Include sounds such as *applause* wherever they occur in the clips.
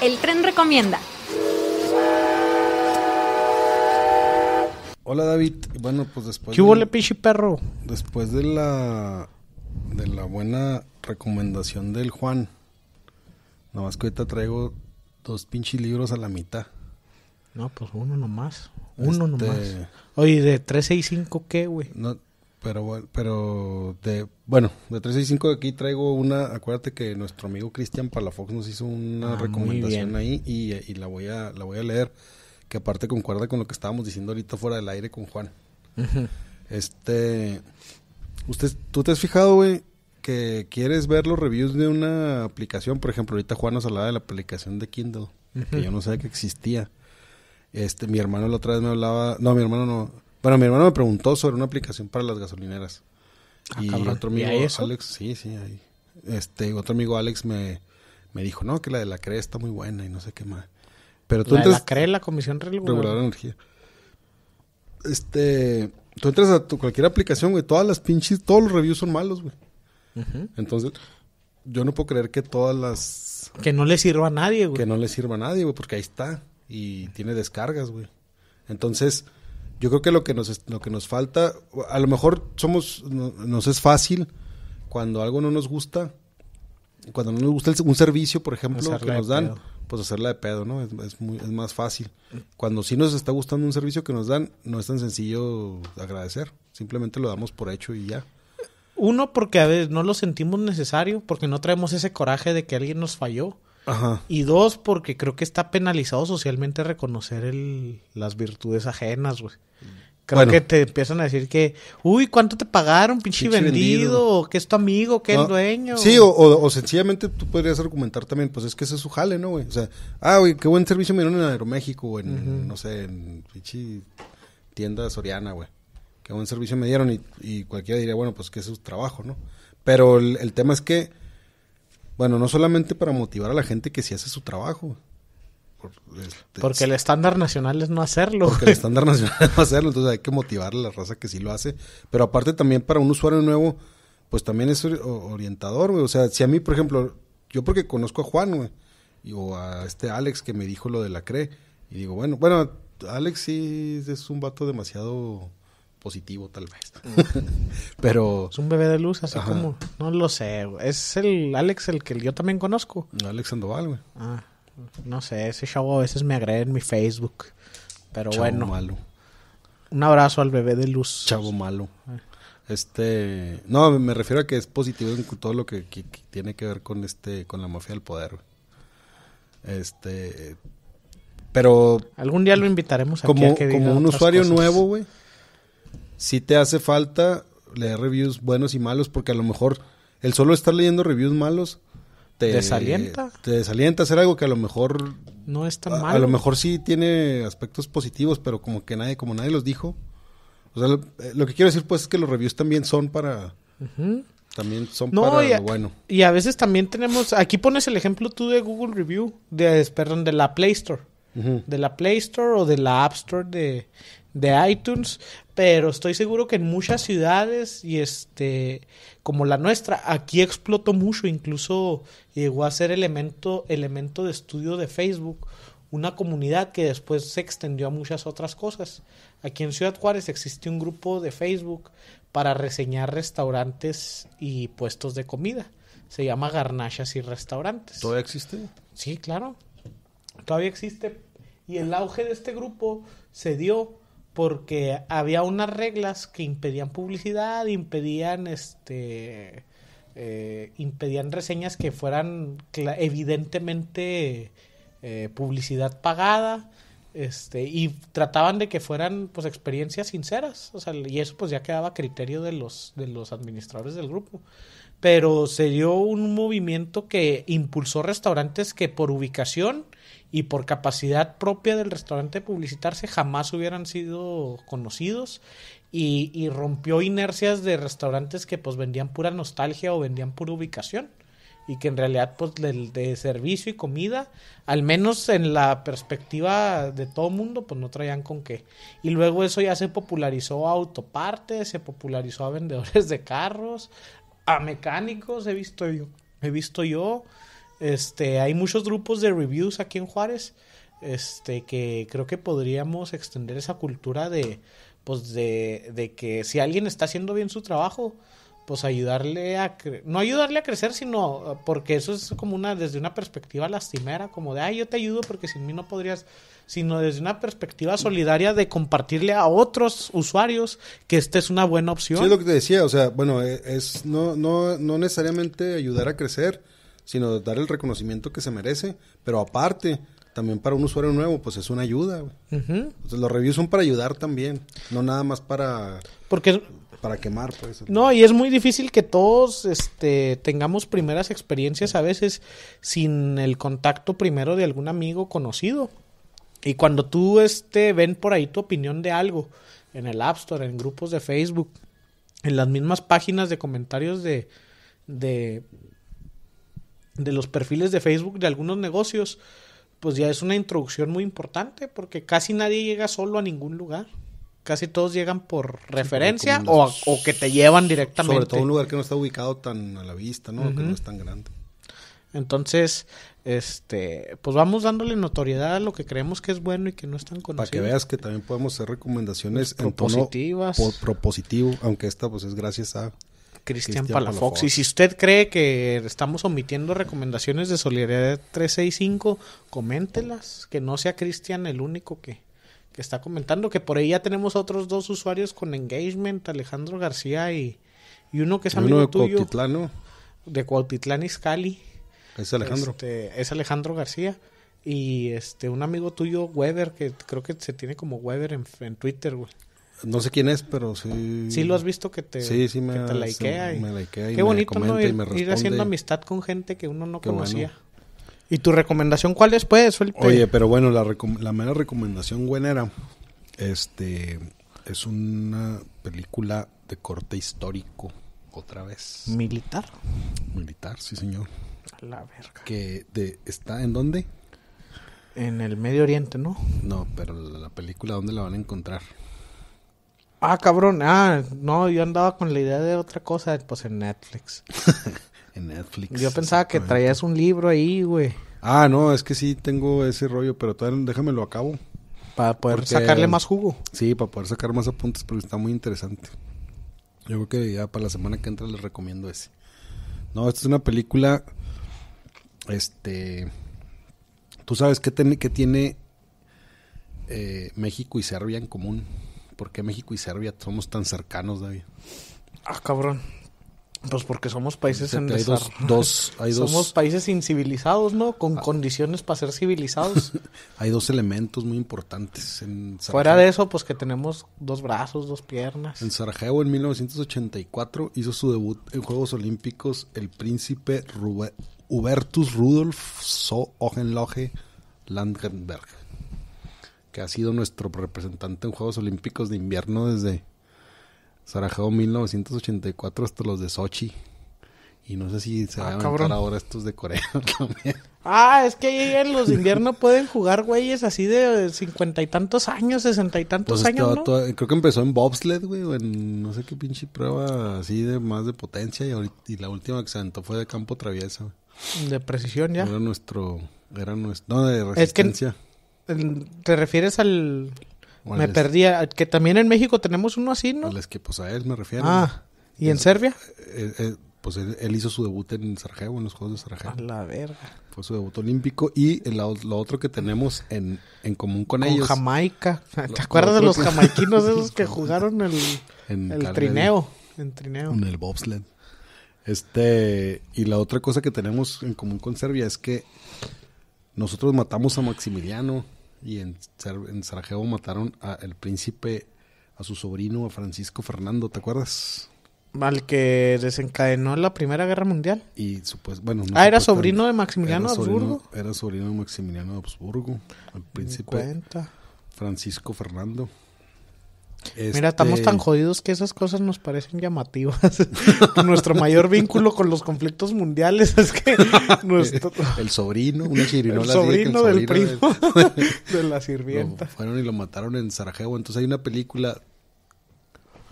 El tren recomienda. Hola David, bueno pues después... ¿Qué hubo le perro? Después de la, de la buena recomendación del Juan, nada más que ahorita traigo dos pinches libros a la mitad. No, pues uno nomás, uno este, nomás. Oye, ¿de 365 qué, güey? No, pero, pero de, bueno, de 365 de aquí traigo una, acuérdate que nuestro amigo Cristian Palafox nos hizo una ah, recomendación ahí y, la, voy a, la voy a leer, que aparte concuerda con lo que estábamos diciendo ahorita fuera del aire con Juan. Este, usted, ¿tú te has fijado, güey, que quieres ver los reviews de una aplicación? Por ejemplo, ahorita Juan nos hablaba de la aplicación de Kindle, que yo no sabía que existía. Este, mi hermano la otra vez me hablaba, no, mi hermano no bueno, mi hermano me preguntó sobre una aplicación para las gasolineras. Ah, y otro amigo, Alex, sí, sí, ahí. Este, otro amigo, Alex, me, dijo, no, que la de la CRE está muy buena y no sé qué más. Pero tú la entras... De la CRE, la Comisión Reguladora de Energía. Este, tú entras a cualquier aplicación, güey, todas las pinches, todos los reviews son malos, güey. Entonces, yo no puedo creer que todas las... Que no le sirva a nadie, güey. Que no le sirva a nadie, güey, porque ahí está. Y tiene descargas, güey. Entonces, yo creo que lo que nos, lo que nos falta, a lo mejor somos, nos es fácil cuando algo no nos gusta, cuando no nos gusta un servicio, por ejemplo, que nos dan, pues hacerla de pedo, ¿no? Es, es más fácil. Cuando sí nos está gustando un servicio que nos dan, no es tan sencillo agradecer. Simplemente lo damos por hecho y ya. Uno, porque a veces no lo sentimos necesario, porque no traemos ese coraje de que alguien nos falló. Y dos, porque creo que está penalizado socialmente reconocer el, las virtudes ajenas, güey. Creo que te empiezan a decir que, uy, ¿cuánto te pagaron, pinche, vendido? que es tu amigo, que dueño. Sí, o, sencillamente tú podrías argumentar también, pues es que ese es su jale, ¿no, güey? O sea, ah, güey, qué buen servicio me dieron en Aeroméxico, o en, no sé, en pinche tienda soriana, güey. Qué buen servicio me dieron y, cualquiera diría, bueno, pues que es su trabajo, ¿no? Pero el, el tema es que bueno, no solamente para motivar a la gente que sí hace su trabajo. Este, porque el estándar nacional es no hacerlo. Porque el *laughs* estándar nacional es no hacerlo, entonces hay que motivar a la raza que sí lo hace. Pero aparte también para un usuario nuevo, pues también es orientador, O sea, si a mí, por ejemplo, yo porque conozco a Juan, güey, o a este Alex que me dijo lo de la CRE, y digo, bueno, bueno, Alex sí es un vato demasiado positivo tal vez. *laughs* Pero... Es un bebé de luz, así como... No lo sé. Es el Alex el que yo también conozco. Alex Sandoval, güey. Ah, no sé, ese chavo a veces me agrega en mi Facebook. Pero Chavo bueno. malo. Un abrazo al bebé de luz. Chavo malo. Ah. Este... No, me refiero a que es positivo en todo lo que, tiene que ver con este... Con la mafia del poder, Este... Pero... Algún día lo invitaremos como, a que Como un usuario nuevo, güey si te hace falta leer reviews buenos y malos, porque a lo mejor el solo estar leyendo reviews malos te desalienta. Te desalienta hacer algo que a lo mejor no es tan malo. A, lo mejor sí tiene aspectos positivos, pero como que nadie, como nadie los dijo. O sea, lo, eh, que quiero decir pues es que los reviews también son para también son para lo bueno. Y a veces también tenemos, aquí pones el ejemplo tú de Google Review, de perdón, de la Play Store. De la Play Store o de la App Store de, de iTunes, pero estoy seguro que en muchas ciudades y este como la nuestra aquí explotó mucho, incluso llegó a ser elemento elemento de estudio de Facebook, una comunidad que después se extendió a muchas otras cosas. Aquí en Ciudad Juárez existe un grupo de Facebook para reseñar restaurantes y puestos de comida. Se llama Garnachas y Restaurantes. ¿Todavía existe? Sí, claro. Todavía existe. Y el auge de este grupo se dio porque había unas reglas que impedían publicidad, impedían este eh, impedían reseñas que fueran evidentemente eh, publicidad pagada. Este, y trataban de que fueran pues experiencias sinceras. y eso pues ya quedaba a criterio de los, de los administradores del grupo pero se dio un movimiento que impulsó restaurantes que por ubicación y por capacidad propia del restaurante de publicitarse jamás hubieran sido conocidos y, rompió inercias de restaurantes que pues vendían pura nostalgia o vendían pura ubicación y que en realidad pues de, servicio y comida al menos en la perspectiva de todo mundo pues no traían con qué y luego eso ya se popularizó a autopartes se popularizó a vendedores de carros a mecánicos he visto yo he visto yo este, hay muchos grupos de reviews aquí en Juárez. Este, que creo que podríamos extender esa cultura de, pues de, de que si alguien está haciendo bien su trabajo, pues ayudarle a no ayudarle a crecer sino porque eso es como una desde una perspectiva lastimera como de ay yo te ayudo porque sin mí no podrías sino desde una perspectiva solidaria de compartirle a otros usuarios que esta es una buena opción sí es lo que te decía o sea bueno e-, es no no necesariamente ayudar a crecer sino dar el reconocimiento que se merece. Pero aparte, también para un usuario nuevo, pues es una ayuda. los reviews son para ayudar también, no nada más para... Porque... Para quemar, pues. No, y es muy difícil que todos este, tengamos primeras experiencias a veces sin el contacto primero de algún amigo conocido. Y cuando tú este, ven por ahí tu opinión de algo, en el App Store, en grupos de Facebook, en las mismas páginas de comentarios de, de los perfiles de Facebook de algunos negocios, pues ya es una introducción muy importante porque casi nadie llega solo a ningún lugar. Casi todos llegan por referencia o, o, que te llevan directamente. Sobre todo un lugar que no está ubicado tan a la vista, ¿no? Que no es tan grande. Entonces, este, pues vamos dándole notoriedad a lo que creemos que es bueno y que no es tan Para que veas que también podemos hacer recomendaciones en propositivo, aunque esta pues es gracias a Cristian Palafox. Y si usted cree que estamos omitiendo recomendaciones de Solidaridad 365, coméntelas, que no sea Cristian el único que, está comentando, que por ahí ya tenemos otros dos usuarios con engagement, Alejandro García y, uno que es amigo de tuyo. Cuautitlán, De Cuautitlán Izcalli. Es Alejandro. Este, es Alejandro García. Y este, un amigo tuyo, Weber, que creo que se tiene como Weber en, en Twitter, güey. No sé quién es, pero sí. Sí lo has visto que te, sí, sí te me qué bonito ¿no? ir, haciendo amistad con gente que uno no conocía. ¿Y tu recomendación cuál es, pues? Oye, pero bueno, la, mera recomendación buena era, este, es una película de corte histórico, otra vez. ¿Militar? Militar, sí, señor. A la verga. Que de, ¿Está en dónde? En el Medio Oriente, ¿no? No, pero la, la película, ¿dónde la van a encontrar? Ah, cabrón, ah, no, yo andaba con la idea de otra cosa, pues en Netflix. *laughs* en Netflix. Yo pensaba que traías un libro ahí, güey. Ah, no, es que sí tengo ese rollo, pero todavía déjamelo a cabo. Para poder sacarle más jugo. Sí, para poder sacar más apuntes, porque está muy interesante. Yo creo que ya para la semana que entra les recomiendo ese. No, esta es una película. Este. Tú sabes qué, tiene, tiene eh, México y Serbia en común. ¿Por qué México y Serbia somos tan cercanos, David? Ah, cabrón. Pues porque somos países en hay dos, *laughs* hay dos... Somos países incivilizados, ¿no? Con ah. condiciones para ser civilizados. *laughs* hay dos elementos muy importantes. Fuera de eso, pues que tenemos dos brazos, dos piernas. En Sarajevo, en 1984, hizo su debut en Juegos Olímpicos el príncipe Hubertus Rudolf So Hohenlohe ha sido nuestro representante en Juegos Olímpicos de Invierno desde Sarajevo 1984 hasta los de Sochi. Y no sé si se ah, van a aventar ahora estos de Corea también. *laughs* Ah, es que ahí en los de invierno pueden jugar güeyes así de cincuenta y tantos años, sesenta y tantos pues años, ¿no? creo que empezó en bobsled, güey, en no sé qué pinche prueba así de más de potencia. Y, y la última que se aventó fue de campo traviesa, De precisión, ya. Era nuestro... Era nuestro... No, de resistencia. ¿Te refieres al...? Me perdí. perdía. Que también en México tenemos uno así, ¿no? Es que pues a él me refiero. Ah, ¿y en, Serbia? Eh, eh, eh, pues él, hizo su debut en Sarajevo, en los Juegos de Sarajevo. A la verga. Fue su debut olímpico. Y lo, otro que tenemos en, común con, con ellos... Jamaica. *laughs* ¿Te acuerdas de los jamaiquinos esos *laughs* que jugaron el, en el trineo? En trineo. En el bobsled. Este, y la otra cosa que tenemos en común con Serbia es que nosotros matamos a Maximiliano y en, Sarajevo mataron al príncipe, a su sobrino, a Francisco Fernando, ¿te acuerdas? Al que desencadenó la Primera Guerra Mundial. Y supuesto, bueno, ah, era sobrino de Maximiliano Habsburgo. Era sobrino de Maximiliano Habsburgo, el príncipe Francisco Fernando. Mira, estamos tan este, jodidos que esas cosas nos parecen llamativas. *laughs* nuestro mayor vínculo con los conflictos mundiales es que *laughs* el sobrino, *laughs* sobrino, del primo de la sirvienta. fueron y lo mataron en Sarajevo. Entonces hay una película.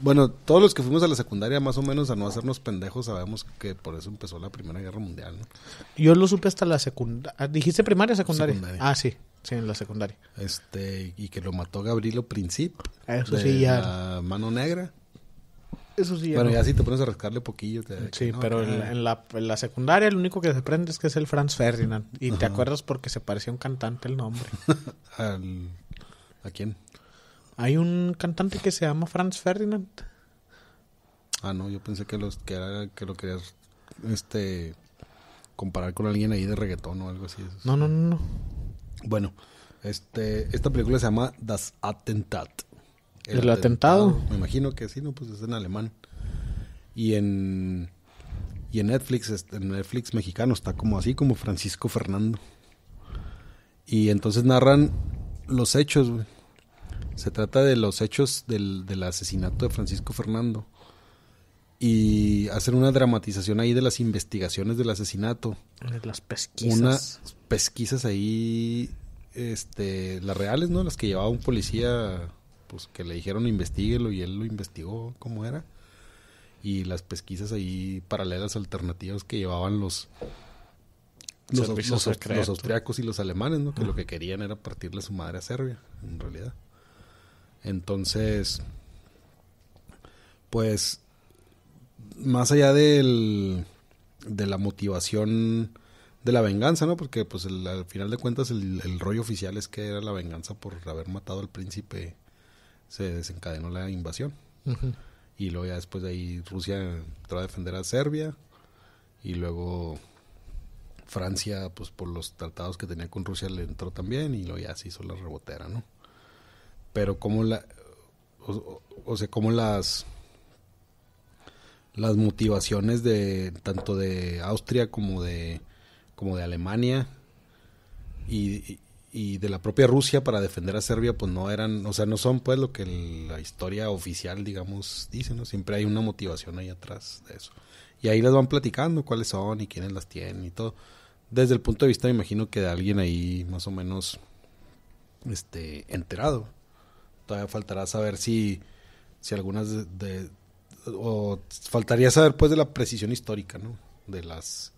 Bueno, todos los que fuimos a la secundaria, más o menos, a no hacernos pendejos, sabemos que por eso empezó la Primera Guerra Mundial. Yo lo supe hasta la secundaria. Ah, ¿Dijiste primaria secundaria? Ah, sí en la secundaria. Este, y que lo mató Gabrielo Princip. Ah, eso sí, ya. La mano negra. Eso sí, ya. Bueno, ya si te pones a rascarle poquillo. sí, pero en la, en, la, secundaria el único que se prende es que es el Franz Ferdinand. Y te acuerdas porque se parecía un cantante el nombre. *laughs* Al, ¿A quién? Hay un cantante que se llama Franz Ferdinand. Ah, no, yo pensé que, los, que, era, que lo querías este, comparar con alguien ahí de reggaetón o algo así. No, no, no, no. Bueno, este, esta película se llama Das Attentat. El, atentado? Me imagino que sí, no, pues es en alemán. Y en y en Netflix, este, en Netflix mexicano está como así como Francisco Fernando. Y entonces narran los hechos. Se trata de los hechos del, del asesinato de Francisco Fernando y hacer una dramatización ahí de las investigaciones del asesinato. De las pesquisas. Unas pesquisas ahí, este, las reales, ¿no? Las que llevaba un policía, pues que le dijeron investiguelo y él lo investigó, como era? Y las pesquisas ahí paralelas, alternativas que llevaban los... Los, austriacos y los alemanes, ¿no? Que lo que querían era partirle su madre a Serbia, en realidad. Entonces, pues más allá del, de la motivación de la venganza, ¿no? Porque pues al final de cuentas el, rollo oficial es que era la venganza por haber matado al príncipe, se desencadenó la invasión. Y luego ya después de ahí Rusia entró a defender a Serbia y luego Francia, pues por los tratados que tenía con Rusia le entró también y luego ya se hizo la rebotera, ¿no? Pero como la... O, sea, como las las motivaciones de tanto de Austria como de como de Alemania y, de la propia Rusia para defender a Serbia pues no eran o sea no son pues lo que la historia oficial digamos dice no siempre hay una motivación ahí atrás de eso y ahí les van platicando cuáles son y quiénes las tienen y todo desde el punto de vista me imagino que de alguien ahí más o menos este enterado todavía faltará saber si si algunas de o faltaría saber pues de la precisión histórica, ¿no? De las,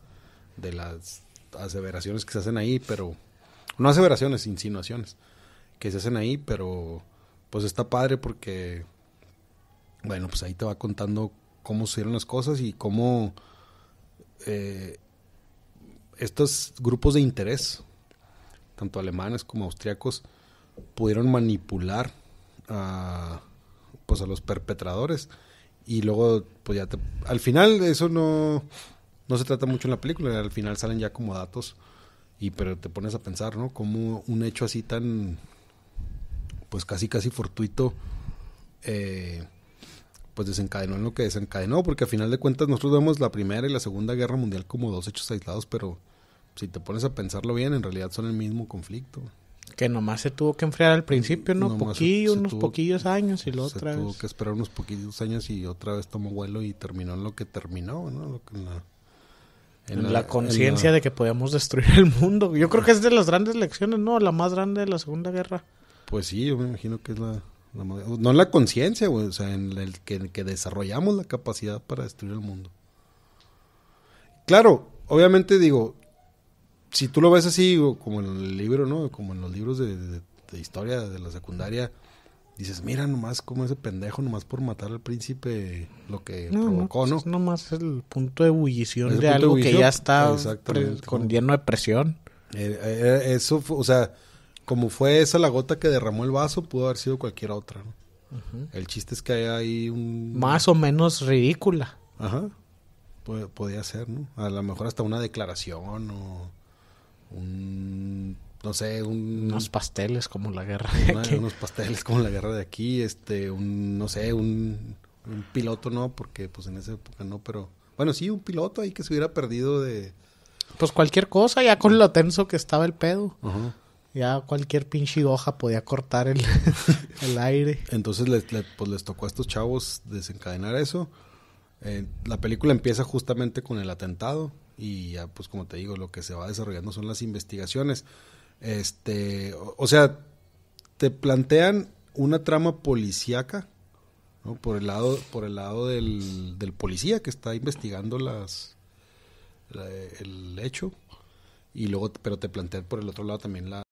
de las aseveraciones que se hacen ahí, pero no aseveraciones, insinuaciones que se hacen ahí, pero pues está padre porque, bueno, pues ahí te va contando cómo sucedieron las cosas y cómo eh, estos grupos de interés, tanto alemanes como austriacos, pudieron manipular a, pues a los perpetradores y luego, pues ya al final, eso no, se trata mucho en la película, al final salen ya como datos. Y pero te pones a pensar, ¿no? Como un hecho así tan, pues casi, casi fortuito, eh, pues desencadenó en lo que desencadenó, porque al final de cuentas nosotros vemos la Primera y la Segunda Guerra Mundial como dos hechos aislados, pero si te pones a pensarlo bien, en realidad son el mismo conflicto. Que nomás se tuvo que enfriar al principio, ¿no? Poquillo, unos poquillos años y lo se tuvo que esperar unos poquillos años y otra vez tomó vuelo y terminó en lo que terminó, ¿no? En la, conciencia de que podíamos destruir el mundo. Yo creo que es de las grandes lecciones, ¿no? La más grande de la Segunda Guerra. Pues sí, yo me imagino que es la... no en la conciencia, o sea, en el que desarrollamos la capacidad para destruir el mundo. Claro, obviamente digo, si tú lo ves así, como en el libro, ¿no? Como en los libros de, historia de la secundaria, dices, mira nomás como ese pendejo, nomás por matar al príncipe, lo que no, provocó, ¿no? Es nomás el punto de ebullición de algo que ya está con lleno de presión. Eh, eh, eh, eso, o sea, como fue esa la gota que derramó el vaso, pudo haber sido cualquier otra, ¿no? El chiste es que hay ahí un... Más o menos ridícula. Ajá. podía ser, ¿no? A lo mejor hasta una declaración o un no sé, unos pasteles como la guerra de unos pasteles como la guerra de aquí, este, un, no sé, un, piloto no, porque pues en esa época no, pero bueno, sí, un piloto ahí que se hubiera perdido de... Pues cualquier cosa, ya con lo tenso que estaba el pedo. Ya cualquier pinche hoja podía cortar el, *laughs* aire. Entonces les, les, pues, les tocó a estos chavos desencadenar eso. Eh, la película empieza justamente con el atentado y ya pues como te digo, lo que se va desarrollando son las investigaciones. Este, o, sea, te plantean una trama policíaca, ¿no? Por el lado, por el lado del, policía que está investigando las el hecho. Y luego, pero te plantean por el otro lado también la,